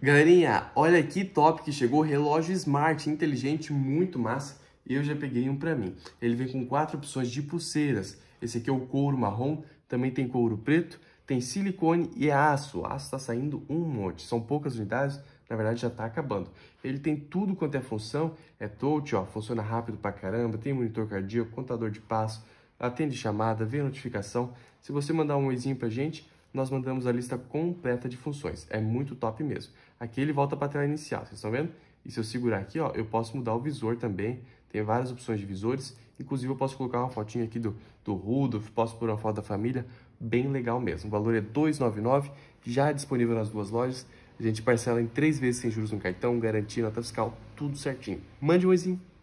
Galerinha, olha que top que chegou, relógio smart, inteligente, muito massa. Eu já peguei um para mim. Ele vem com quatro opções de pulseiras. Esse aqui é o couro marrom, também tem couro preto, tem silicone e é aço. O aço está saindo um monte, são poucas unidades, na verdade já está acabando. Ele tem tudo quanto é função, é touch, ó, funciona rápido pra caramba, tem monitor cardíaco, contador de passo, atende chamada, vê notificação. Se você mandar um oizinho pra gente, nós mandamos a lista completa de funções. É muito top mesmo. Aqui ele volta para a tela inicial, vocês estão vendo? E se eu segurar aqui, ó, eu posso mudar o visor também. Tem várias opções de visores. Inclusive, eu posso colocar uma fotinha aqui do, do Rudolf, posso pôr uma foto da família. Bem legal mesmo. O valor é R$ 2,99. Já é disponível nas duas lojas. A gente parcela em três vezes sem juros no cartão, garantia, nota fiscal, tudo certinho. Mande um oizinho.